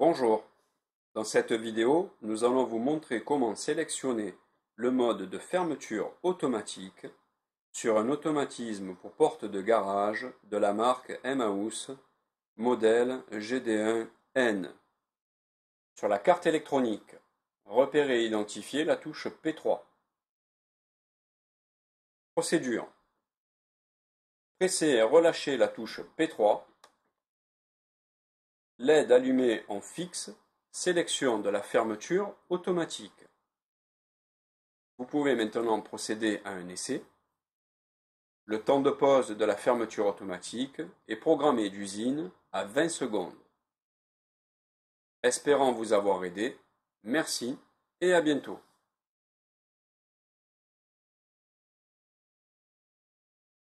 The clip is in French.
Bonjour, dans cette vidéo, nous allons vous montrer comment sélectionner le mode de fermeture automatique sur un automatisme pour porte de garage de la marque Emmaus, modèle GD1N. Sur la carte électronique, repérez et identifiez la touche P3. Procédure. Pressez et relâchez la touche P3 LED allumée en fixe, sélection de la fermeture automatique. Vous pouvez maintenant procéder à un essai. Le temps de pause de la fermeture automatique est programmé d'usine à 20 secondes. Espérant vous avoir aidé, merci et à bientôt.